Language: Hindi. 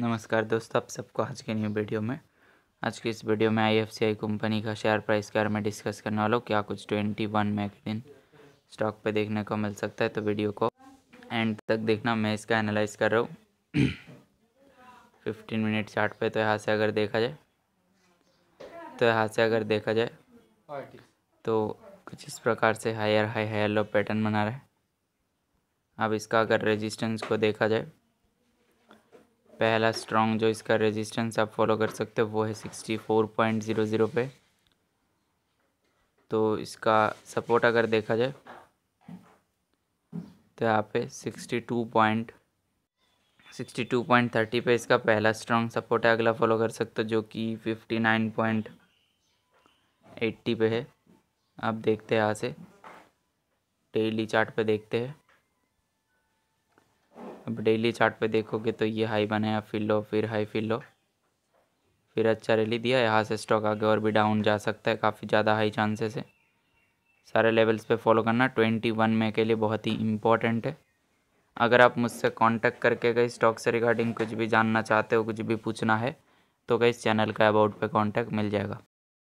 नमस्कार दोस्तों आप सबको आज के न्यू वीडियो में आज के इस वीडियो में आईएफसीआई कंपनी का शेयर प्राइस के बारे में डिस्कस करने वाला हूँ क्या कुछ ट्वेंटी वन में एक दिन स्टॉक पे देखने को मिल सकता है तो वीडियो को एंड तक देखना मैं इसका एनालाइज कर रहा हूँ फिफ्टीन मिनट चार्ट पे तो यहाँ से अगर देखा जाए तो यहाँ से अगर देखा जाए तो कुछ इस प्रकार से higher high higher low pattern बना रहा है अब इसका अगर रेजिस्टेंस को देखा जाए पहला स्ट्रॉन्ग जो इसका रेजिस्टेंस आप फॉलो कर सकते हो वो है sixty four point zero zero पे तो इसका सपोर्ट अगर देखा जाए तो यहाँ पे sixty two point sixty two point thirty पे इसका पहला स्ट्रॉन्ग सपोर्ट है अगला फॉलो कर सकते हो जो कि फिफ्टी नाइन पॉइंट एट्टी पे है आप देखते हैं यहाँ से डेली चार्ट पे देखते हैं अब डेली चार्ट पे देखोगे तो ये हाई बनाया फिर लो फिर हाई फिर लो फिर अच्छा रैली दिया यहाँ से स्टॉक आगे और भी डाउन जा सकता है काफ़ी ज़्यादा हाई चांसेस है सारे लेवल्स पे फॉलो करना ट्वेंटी वन में के लिए बहुत ही इम्पॉर्टेंट है अगर आप मुझसे कांटेक्ट करके गई स्टॉक से रिगार्डिंग कुछ भी जानना चाहते हो कुछ भी पूछना है तो गई चैनल का अबाउट पर कॉन्टैक्ट मिल जाएगा